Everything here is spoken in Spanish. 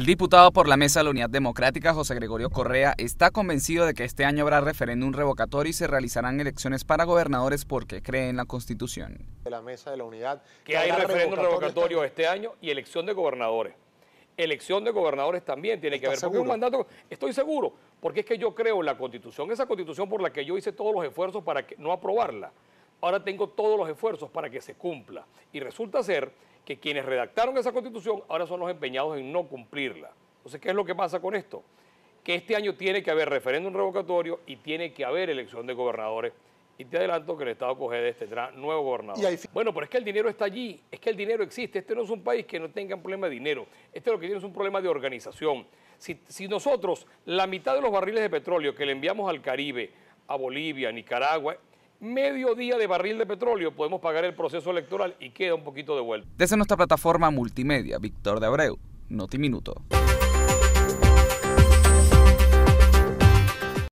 El diputado por la Mesa de la Unidad Democrática, José Gregorio Correa, está convencido de que este año habrá referéndum revocatorio y se realizarán elecciones para gobernadores porque cree en la Constitución. De la Mesa de la Unidad. Que, hay referéndum revocatorio este, este... año y elección de gobernadores. Elección de gobernadores también tiene que haber. Porque un mandato, estoy seguro, porque es que yo creo en la Constitución, esa Constitución por la que yo hice todos los esfuerzos para que, no aprobarla. Ahora tengo todos los esfuerzos para que se cumpla. Y resulta ser que quienes redactaron esa constitución ahora son los empeñados en no cumplirla. Entonces, ¿qué es lo que pasa con esto? Que este año tiene que haber referéndum revocatorio y tiene que haber elección de gobernadores. Y te adelanto que el Estado Cogedes tendrá nuevo gobernador. Bueno, pero es que el dinero está allí, es que el dinero existe. Este no es un país que no tenga un problema de dinero. Este lo que tiene es un problema de organización. si nosotros, la mitad de los barriles de petróleo que le enviamos al Caribe, a Bolivia, a Nicaragua, medio día de barril de petróleo, podemos pagar el proceso electoral y queda un poquito de vuelta. Desde nuestra plataforma multimedia, Víctor de Abreu, Notiminuto. Minuto.